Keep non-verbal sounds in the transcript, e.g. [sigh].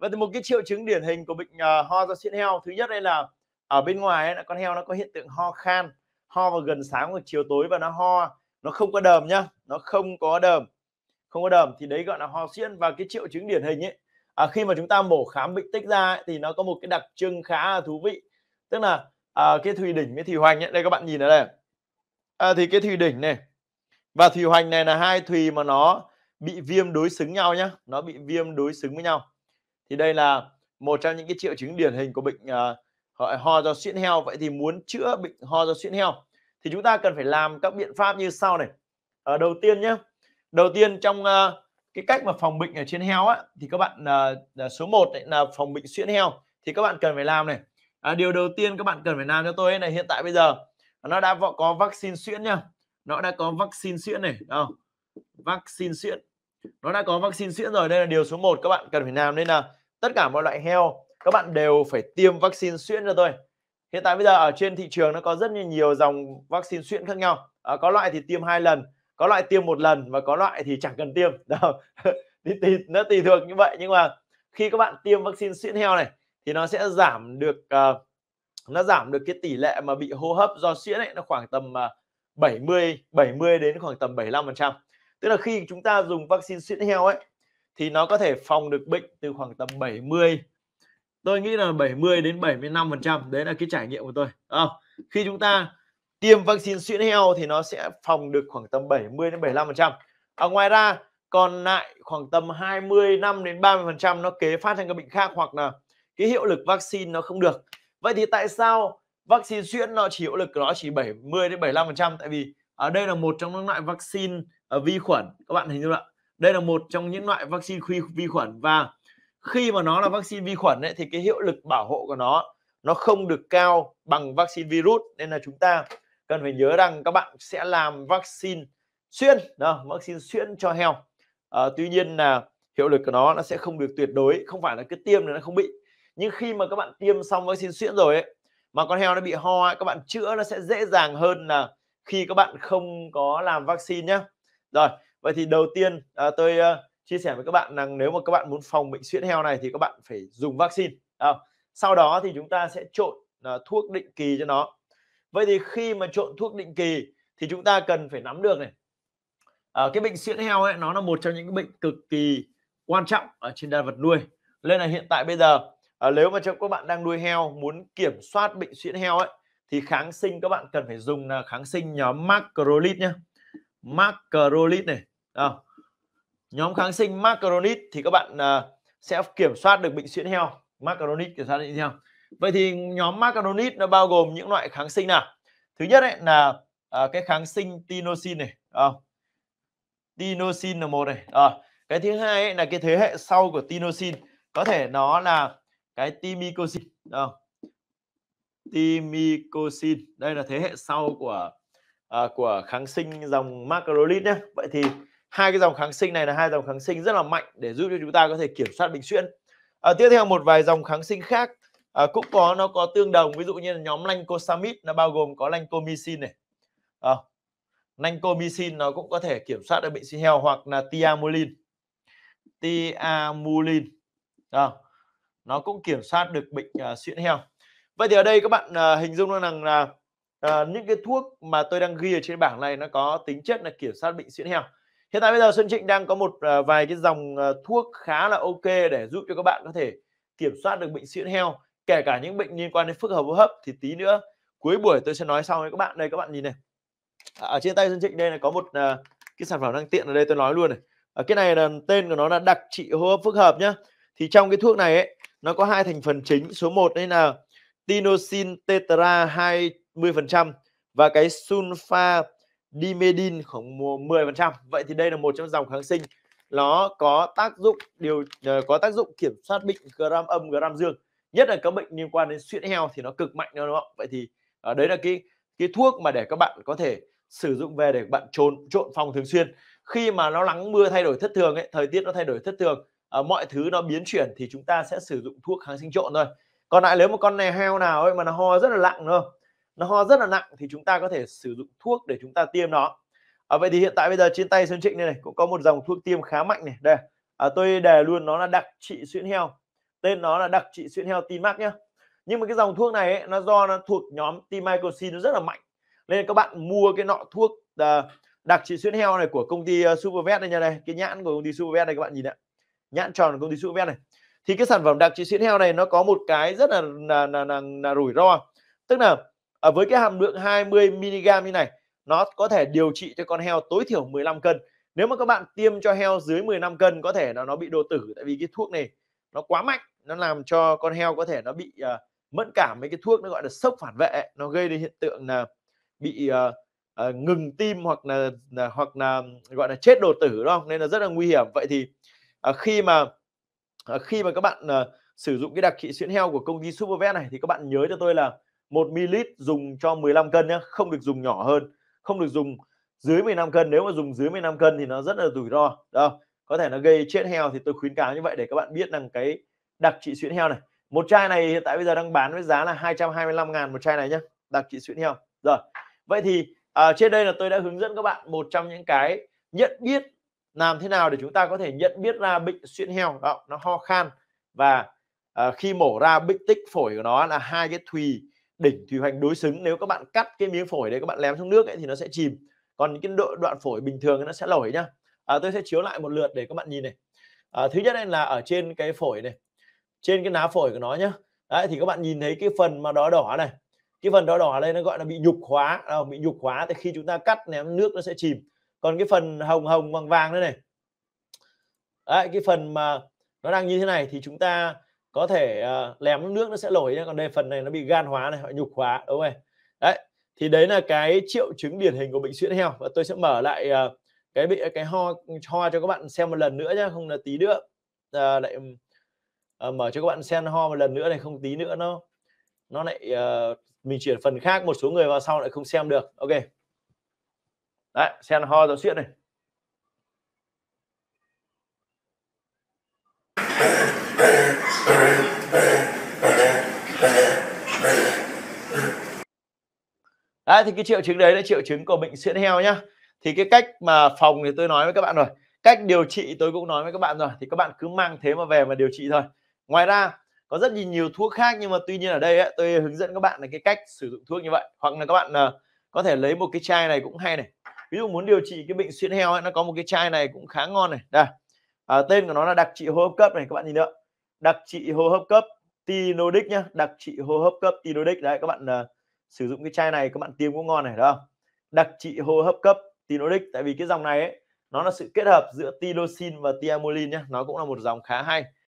và từ một cái triệu chứng điển hình của bệnh uh, ho do suyễn heo thứ nhất đây là ở à, bên ngoài ấy, con heo nó có hiện tượng ho khan ho vào gần sáng hoặc chiều tối và nó ho nó không có đờm nhá nó không có đờm không có đờm thì đấy gọi là ho suyễn và cái triệu chứng điển hình ấy à, khi mà chúng ta mổ khám bệnh tích ra ấy, thì nó có một cái đặc trưng khá là thú vị tức là à, cái thùy đỉnh với thùy hoành ấy, đây các bạn nhìn ở đây à, thì cái thùy đỉnh này và thùy hoành này là hai thùy mà nó bị viêm đối xứng nhau nhá nó bị viêm đối xứng với nhau thì đây là một trong những cái triệu chứng điển hình của bệnh uh, gọi ho do suyễn heo vậy thì muốn chữa bệnh ho do suyễn heo thì chúng ta cần phải làm các biện pháp như sau này ở ờ, đầu tiên nhé đầu tiên trong uh, cái cách mà phòng bệnh ở trên heo á thì các bạn uh, số 1 là phòng bệnh suyễn heo thì các bạn cần phải làm này à, điều đầu tiên các bạn cần phải làm cho tôi là hiện tại bây giờ nó đã có vaccine suyễn nha nó đã có vaccine suyễn này đâu vaccine suyễn nó đã có vaccine suyễn rồi đây là điều số 1 các bạn cần phải làm nên là tất cả mọi loại heo các bạn đều phải tiêm vaccine xuyễn cho tôi hiện tại bây giờ ở trên thị trường nó có rất nhiều dòng vaccine xuyễn khác nhau à, có loại thì tiêm hai lần có loại tiêm một lần và có loại thì chẳng cần tiêm đâu [laughs] nó tùy thuộc như vậy nhưng mà khi các bạn tiêm vaccine xuyễn heo này thì nó sẽ giảm được uh, nó giảm được cái tỷ lệ mà bị hô hấp do xuyễn ấy nó khoảng tầm uh, 70 70 đến khoảng tầm 75 phần trăm tức là khi chúng ta dùng vaccine xuyễn heo ấy thì nó có thể phòng được bệnh từ khoảng tầm 70 tôi nghĩ là 70 đến 75 phần trăm đấy là cái trải nghiệm của tôi à, khi chúng ta tiêm vaccine suyễn heo thì nó sẽ phòng được khoảng tầm 70 đến 75 phần trăm ở ờ, ngoài ra còn lại khoảng tầm năm đến 30 phần trăm nó kế phát sang các bệnh khác hoặc là cái hiệu lực vaccine nó không được vậy thì tại sao vaccine suyễn nó chỉ hiệu lực nó chỉ 70 đến 75 phần trăm tại vì ở ờ, đây là một trong những loại vaccine vi khuẩn các bạn hình dung ạ đây là một trong những loại vaccine khuy vi khuẩn và khi mà nó là vaccine vi khuẩn ấy, thì cái hiệu lực bảo hộ của nó nó không được cao bằng vaccine virus nên là chúng ta cần phải nhớ rằng các bạn sẽ làm vaccine xuyên đó, vaccine xuyên cho heo à, tuy nhiên là hiệu lực của nó nó sẽ không được tuyệt đối không phải là cứ tiêm này nó không bị nhưng khi mà các bạn tiêm xong vaccine xuyên rồi ấy, mà con heo nó bị ho ấy, các bạn chữa nó sẽ dễ dàng hơn là khi các bạn không có làm vaccine nhé rồi vậy thì đầu tiên à, tôi uh, chia sẻ với các bạn rằng nếu mà các bạn muốn phòng bệnh suyễn heo này thì các bạn phải dùng vaccine à, sau đó thì chúng ta sẽ trộn à, thuốc định kỳ cho nó vậy thì khi mà trộn thuốc định kỳ thì chúng ta cần phải nắm được này à, cái bệnh suyễn heo ấy nó là một trong những bệnh cực kỳ quan trọng ở trên đàn vật nuôi nên là hiện tại bây giờ à, nếu mà cho các bạn đang nuôi heo muốn kiểm soát bệnh suyễn heo ấy thì kháng sinh các bạn cần phải dùng là kháng sinh nhóm macrolide nhé macrolide này à, nhóm kháng sinh macaronid thì các bạn à, sẽ kiểm soát được bệnh suyễn heo macaronid kiểm soát bệnh heo vậy thì nhóm macaronid nó bao gồm những loại kháng sinh nào thứ nhất ấy là à, cái kháng sinh tinosin này à, tinosin là một này à, cái thứ hai ấy là cái thế hệ sau của tinosin có thể nó là cái timicosin à, timicosin đây là thế hệ sau của à, của kháng sinh dòng macaronid nhé vậy thì hai cái dòng kháng sinh này là hai dòng kháng sinh rất là mạnh để giúp cho chúng ta có thể kiểm soát bệnh xuyên. à, tiếp theo một vài dòng kháng sinh khác à, cũng có nó có tương đồng ví dụ như là nhóm lancosamide nó bao gồm có lancomycin này à, ờ, lancomycin nó cũng có thể kiểm soát được bệnh suy heo hoặc là tiamulin tiamulin à, ờ, nó cũng kiểm soát được bệnh uh, ờ, suyễn heo vậy thì ở đây các bạn uh, hình dung rằng là uh, những cái thuốc mà tôi đang ghi ở trên bảng này nó có tính chất là kiểm soát bệnh suyễn heo hiện tại bây giờ Xuân Trịnh đang có một ờ, vài cái dòng ờ, thuốc khá là ok để giúp cho các bạn có thể kiểm soát được bệnh suyễn heo kể cả những bệnh liên quan đến phức hợp hô hấp thì tí nữa cuối buổi tôi sẽ nói sau với các bạn đây các bạn nhìn này à, ở trên tay Xuân Trịnh đây là có một ờ, cái sản phẩm đang tiện ở đây tôi nói luôn này ở cái này là tên của nó là đặc trị hô hấp phức hợp nhá thì trong cái thuốc này ấy, nó có hai thành phần chính số 1 đây là tinosin tetra 20 phần trăm và cái sulfa Dimedin khoảng 10%. Vậy thì đây là một trong dòng kháng sinh nó có tác dụng điều ờ, có tác dụng kiểm soát bệnh gram âm gram dương nhất là các bệnh liên quan đến suyễn heo thì nó cực mạnh đó đúng không vậy thì à, đấy là cái cái thuốc mà để các bạn có thể sử dụng về để bạn trộn trộn phòng thường xuyên khi mà nó nắng mưa thay đổi thất thường ấy, thời tiết nó thay đổi thất thường à, mọi thứ nó biến chuyển thì chúng ta sẽ sử dụng thuốc kháng sinh trộn thôi còn lại nếu một con này heo nào ấy mà nó ho rất là lặng thôi nó ho rất là nặng thì chúng ta có thể sử dụng thuốc để chúng ta tiêm nó à, vậy thì hiện tại bây giờ trên tay Sơn Trịnh này, này cũng có một dòng thuốc tiêm khá mạnh này đây à, tôi đề luôn nó là đặc trị suyễn heo tên nó là đặc trị suyễn heo Timac nhá nhưng mà cái dòng thuốc này ấy, nó do nó thuộc nhóm Timicrosin nó rất là mạnh nên các bạn mua cái nọ thuốc à, đặc trị suyễn heo này của công ty à, Supervet này nha này cái nhãn của công ty Supervet này các bạn nhìn ạ nhãn tròn của công ty Supervet này thì cái sản phẩm đặc trị suyễn heo này nó có một cái rất là là là, là, là rủi ro tức là à, với cái hàm lượng 20 mg như này nó có thể điều trị cho con heo tối thiểu 15 cân nếu mà các bạn tiêm cho heo dưới 15 cân có thể là nó bị đột tử tại vì cái thuốc này nó quá mạnh nó làm cho con heo có thể nó bị uh, mẫn cảm với cái thuốc nó gọi là sốc phản vệ nó gây đến hiện tượng là bị uh, uh, ngừng tim hoặc là, là hoặc là gọi là chết đột tử đúng không nên là rất là nguy hiểm vậy thì uh, khi mà uh, khi mà các bạn uh, sử dụng cái đặc trị xuyên heo của công ty Supervet này thì các bạn nhớ cho tôi là 1 ml dùng cho 15 cân nhé không được dùng nhỏ hơn không được dùng dưới 15 cân nếu mà dùng dưới 15 cân thì nó rất là rủi ro đó có thể nó gây chết heo thì tôi khuyến cáo như vậy để các bạn biết rằng cái đặc trị suyễn heo này một chai này hiện tại bây giờ đang bán với giá là 225 ngàn một chai này nhé đặc trị suyễn heo rồi vậy thì à, trên đây là tôi đã hướng dẫn các bạn một trong những cái nhận biết làm thế nào để chúng ta có thể nhận biết ra bệnh suyễn heo đó, nó ho khan và à, khi mổ ra bệnh tích phổi của nó là hai cái thùy đỉnh thủy hoành đối xứng nếu các bạn cắt cái miếng phổi đấy các bạn lém xuống nước ấy thì nó sẽ chìm còn những cái đoạn phổi bình thường nó sẽ nổi nhá à, tôi sẽ chiếu lại một lượt để các bạn nhìn này à, thứ nhất là ở trên cái phổi này trên cái lá phổi của nó nhá đấy, thì các bạn nhìn thấy cái phần mà đỏ đỏ này cái phần đỏ đỏ đây nó gọi là bị nhục hóa à, bị nhục hóa thì khi chúng ta cắt ném nước nó sẽ chìm còn cái phần hồng hồng vàng vàng đây này đấy, cái phần mà nó đang như thế này thì chúng ta có thể uh, lém nước nó sẽ lồi nhé còn đây phần này nó bị gan hóa này hoặc nhục hóa đúng không đấy thì đấy là cái triệu chứng điển hình của bệnh suyễn heo và tôi sẽ mở lại uh, cái bị cái ho ho cho các bạn xem một lần nữa nhé không là tí nữa uh, lại uh, mở cho các bạn xem ho một lần nữa này không tí nữa nó nó lại uh, mình chuyển phần khác một số người vào sau lại không xem được ok đấy xem ho rồi suyễn này đấy, thì cái triệu chứng đấy là triệu chứng của bệnh suyễn heo nhá thì cái cách mà phòng thì tôi nói với các bạn rồi cách điều trị tôi cũng nói với các bạn rồi thì các bạn cứ mang thế mà về mà điều trị thôi ngoài ra có rất nhiều thuốc khác nhưng mà tuy nhiên ở đây ấy, tôi hướng dẫn các bạn là cái cách sử dụng thuốc như vậy hoặc là các bạn uh, có thể lấy một cái chai này cũng hay này ví dụ muốn điều trị cái bệnh xuyên heo ấy, nó có một cái chai này cũng khá ngon này đây à, tên của nó là đặc trị hô hấp cấp này các bạn nhìn nữa đặc trị hô hấp cấp tinodic nhá đặc trị hô hấp cấp tinodic đấy các bạn uh, sử dụng cái chai này các bạn tiêm cũng ngon này đó đặc trị hô hấp cấp Tinolic tại vì cái dòng này ấy, nó là sự kết hợp giữa Tilosin và Tiamolin nhé nó cũng là một dòng khá hay